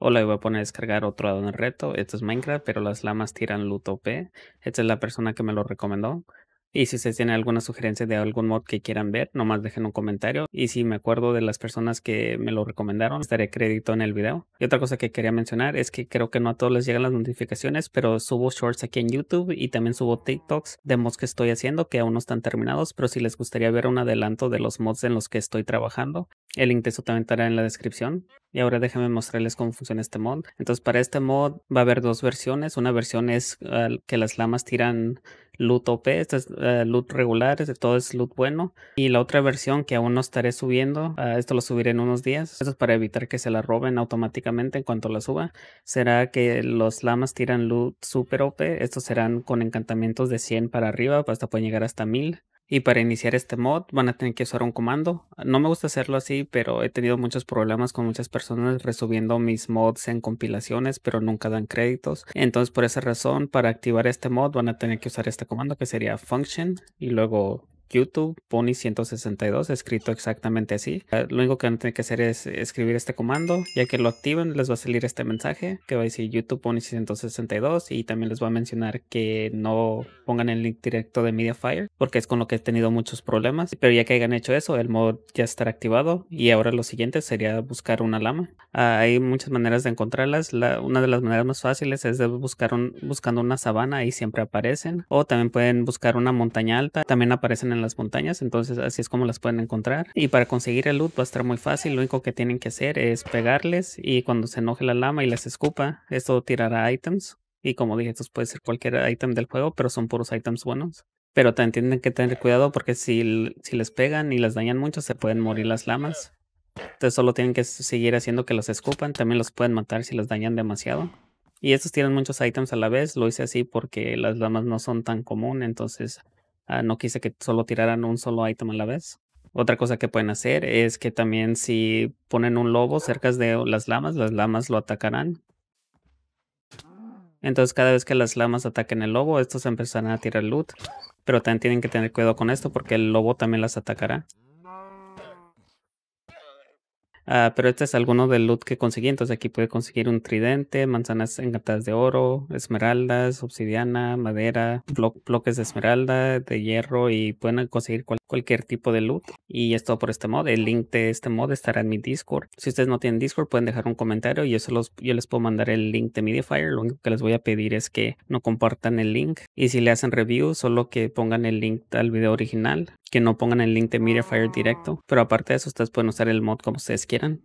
o la voy a poner a descargar otro addon reto. Esto es Minecraft, pero las lamas tiran luto P. Esta es la persona que me lo recomendó. Y si ustedes tienen alguna sugerencia de algún mod que quieran ver, nomás dejen un comentario. Y si me acuerdo de las personas que me lo recomendaron, estaré crédito en el video. Y otra cosa que quería mencionar es que creo que no a todos les llegan las notificaciones, pero subo shorts aquí en YouTube y también subo TikToks de mods que estoy haciendo que aún no están terminados, pero si les gustaría ver un adelanto de los mods en los que estoy trabajando, el link de eso también estará en la descripción. Y ahora déjenme mostrarles cómo funciona este mod. Entonces para este mod va a haber dos versiones. Una versión es ah, que las lamas tiran loot OP, esto es ah, loot regular, todo es loot bueno. Y la otra versión que aún no estaré subiendo, ah, esto lo subiré en unos días, esto es para evitar que se la roben automáticamente en cuanto la suba, será que los lamas tiran loot super OP, estos serán con encantamientos de 100 para arriba, hasta pueden llegar hasta 1000. Y para iniciar este mod van a tener que usar un comando. No me gusta hacerlo así, pero he tenido muchos problemas con muchas personas resubiendo mis mods en compilaciones, pero nunca dan créditos. Entonces por esa razón, para activar este mod van a tener que usar este comando que sería function y luego YouTube Pony 162, escrito exactamente así. Ah, lo único que van a tener que hacer es escribir este comando. Ya que lo activen, les va a salir este mensaje que va a decir YouTube Pony 162 y también les va a mencionar que no pongan el link directo de Mediafire porque es con lo que he tenido muchos problemas. Pero ya que hayan hecho eso, el mod ya estará activado y ahora lo siguiente sería buscar una lama. Ah, hay muchas maneras de encontrarlas. una de las maneras más fáciles es buscar buscando una sabana y siempre aparecen. O también pueden buscar una montaña alta. También aparecen en las montañas, entonces así es como las pueden encontrar. Y para conseguir el loot va a estar muy fácil, lo único que tienen que hacer es pegarles y cuando se enoje la lama y las escupa, esto tirará items. Y como dije, estos puede ser cualquier item del juego, pero son puros items buenos. Pero también tienen que tener cuidado porque si, si les pegan y las dañan mucho, se pueden morir las lamas. Entonces solo tienen que seguir haciendo que los escupan. También los pueden matar si los dañan demasiado. Y estos tienen muchos items a la vez. Lo hice así porque las lamas no son tan común. Entonces Ah, no quise que solo tiraran un solo item a la vez. Otra cosa que pueden hacer es que también si ponen un lobo cerca de las lamas, las lamas lo atacarán. Entonces cada vez que las lamas ataquen el lobo, estos empezarán a tirar loot. Pero también tienen que tener cuidado con esto porque el lobo también las atacará. Ah, pero este es alguno del loot que conseguí. Entonces aquí puede conseguir un tridente, manzanas encantadas de oro, esmeraldas, obsidiana, madera, bloques de esmeralda, de hierro y pueden conseguir cualquier tipo de loot. Y es todo por este mod. El link de este mod estará en mi Discord. Si ustedes no tienen Discord pueden dejar un comentario y yo, yo les puedo mandar el link de Mediafire. Lo único que les voy a pedir es que no compartan el link. Y si le hacen review, solo que pongan el link al video original. Que no pongan el link de Mediafire directo. Pero aparte de eso, ustedes pueden usar el mod como ustedes quieran. Caitlin.